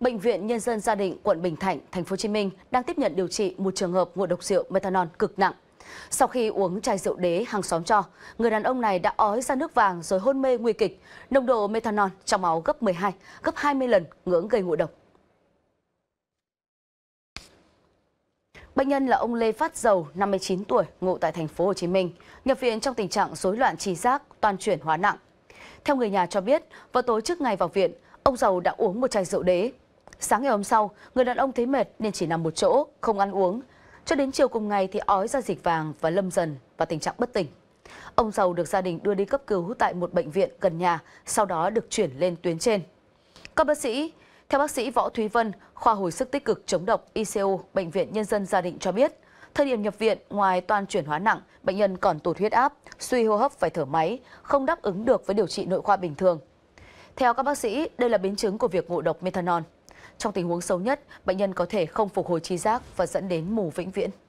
Bệnh viện Nhân dân Gia Định quận Bình Thạnh, thành phố Hồ Chí Minh đang tiếp nhận điều trị một trường hợp ngộ độc rượu methanol cực nặng. Sau khi uống chai rượu đế hàng xóm cho, người đàn ông này đã ói ra nước vàng rồi hôn mê nguy kịch. Nồng độ methanol trong máu gấp 12, gấp 20 lần ngưỡng gây ngộ độc. Bệnh nhân là ông Lê Phát Dầu, 59 tuổi, ngụ tại thành phố Hồ Chí Minh, nhập viện trong tình trạng rối loạn trí giác, toàn chuyển hóa nặng. Theo người nhà cho biết, vào tối trước ngày vào viện, ông Dầu đã uống một chai rượu đế, Sáng ngày hôm sau, người đàn ông thấy mệt nên chỉ nằm một chỗ, không ăn uống. Cho đến chiều cùng ngày thì ói ra dịch vàng và lâm dần và tình trạng bất tỉnh. Ông giàu được gia đình đưa đi cấp cứu tại một bệnh viện gần nhà, sau đó được chuyển lên tuyến trên. Các bác sĩ, theo bác sĩ Võ Thúy Vân, khoa hồi sức tích cực chống độc ICU, Bệnh viện Nhân dân Gia Định cho biết, thời điểm nhập viện, ngoài toàn chuyển hóa nặng, bệnh nhân còn tụt huyết áp, suy hô hấp phải thở máy, không đáp ứng được với điều trị nội khoa bình thường. Theo các bác sĩ, đây là biến chứng của việc ngộ độc methanol. Trong tình huống xấu nhất, bệnh nhân có thể không phục hồi chi giác và dẫn đến mù vĩnh viễn.